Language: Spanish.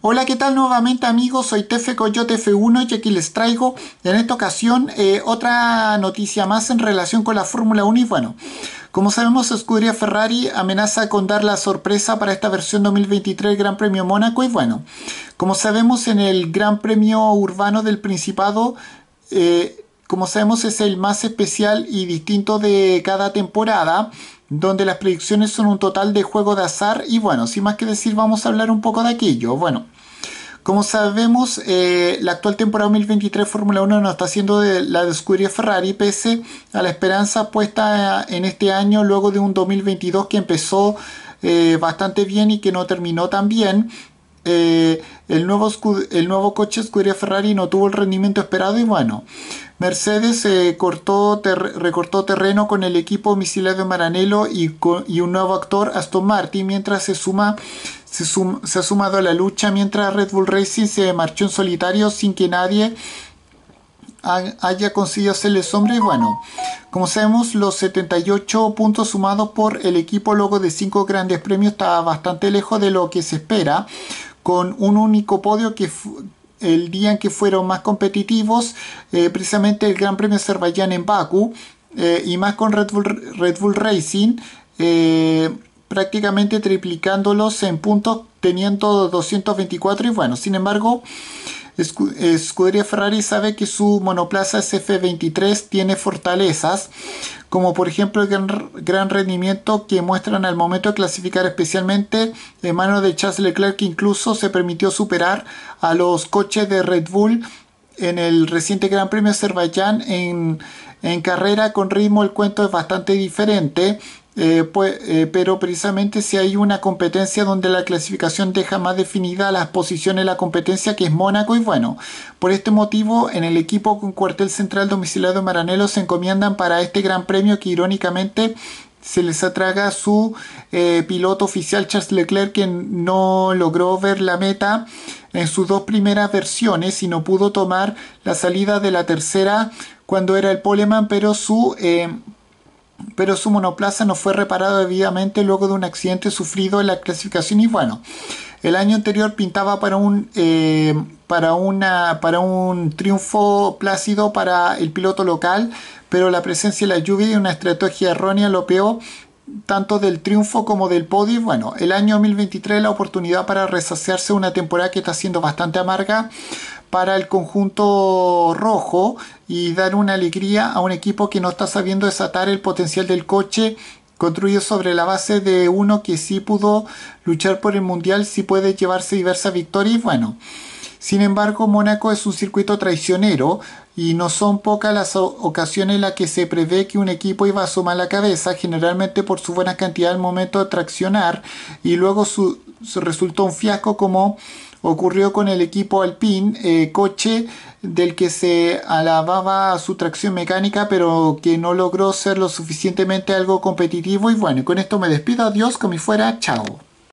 Hola, ¿qué tal nuevamente amigos? Soy Tefe Coyote F1 y aquí les traigo en esta ocasión eh, otra noticia más en relación con la Fórmula 1 y bueno, como sabemos Scuderia Ferrari amenaza con dar la sorpresa para esta versión 2023 del Gran Premio Mónaco y bueno, como sabemos en el Gran Premio Urbano del Principado eh, como sabemos es el más especial y distinto de cada temporada donde las predicciones son un total de juego de azar y bueno, sin más que decir vamos a hablar un poco de aquello. Bueno, como sabemos, eh, la actual temporada 2023 Fórmula 1 no está haciendo de la Ferrari, pese a la esperanza puesta eh, en este año, luego de un 2022 que empezó eh, bastante bien y que no terminó tan bien. el, nuevo el nuevo coche Scuderia Ferrari no tuvo el rendimiento esperado y bueno, Mercedes eh, cortó recortó terreno con el equipo misilado Maranello y, y, un nuevo actor Aston Martin, mientras se suma se, ha sumado a la lucha, mientras Red Bull Racing se marchó en solitario sin que nadie haya conseguido hacerle sombra y bueno, como sabemos los 78 puntos sumados por el equipo luego de cinco grandes premios está bastante lejos de lo que se espera con un único podio que, el día en que fueron más competitivos, eh, precisamente el Gran Premio Azerbaiyán en Baku, eh, y más con Red Bull, Racing, eh, prácticamente triplicándolos en puntos, teniendo 224 y bueno, sin embargo, Escudería Ferrari sabe que su monoplaza SF23 tiene fortalezas, como por ejemplo el gran, rendimiento que muestran al momento de clasificar especialmente en mano de Charles Leclerc, que incluso se permitió superar a los coches de Red Bull en el reciente Gran Premio de Azerbaiyán en carrera con ritmo el cuento es bastante diferente eh, pues, eh, pero precisamente si hay una competencia donde la clasificación deja más definida las posiciones de la competencia, que es Mónaco, y bueno, por este motivo, en el equipo con cuartel central domiciliado Maranelo se encomiendan para este gran premio que irónicamente se les atraga su eh, piloto oficial Charles Leclerc, que no logró ver la meta en sus dos primeras versiones y no pudo tomar la salida de la tercera cuando era el poleman, pero su pero su monoplaza no fue reparado debidamente luego de un accidente sufrido en la clasificación y bueno, el año anterior pintaba para un, eh, para una, para un triunfo plácido para el piloto local, pero la presencia de la lluvia y una estrategia errónea lo peor tanto del triunfo como del podio. Bueno, el año 2023 la oportunidad para resaciarse una temporada que está siendo bastante amarga para el conjunto rojo y dar una alegría a un equipo que no está sabiendo desatar el potencial del coche construido sobre la base de uno que sí pudo luchar por el mundial, sí puede llevarse diversas victorias, bueno. Sin embargo, Mónaco es un circuito traicionero y no son pocas las ocasiones en las que se prevé que un equipo iba a sumar la cabeza, generalmente por su buena cantidad al momento de traccionar y luego su resultó un fiasco como ocurrió con el equipo Alpine, eh, coche del que se alababa su tracción mecánica, pero que no logró ser lo suficientemente algo competitivo. Y bueno, con esto me despido, adiós, como fuera, chao.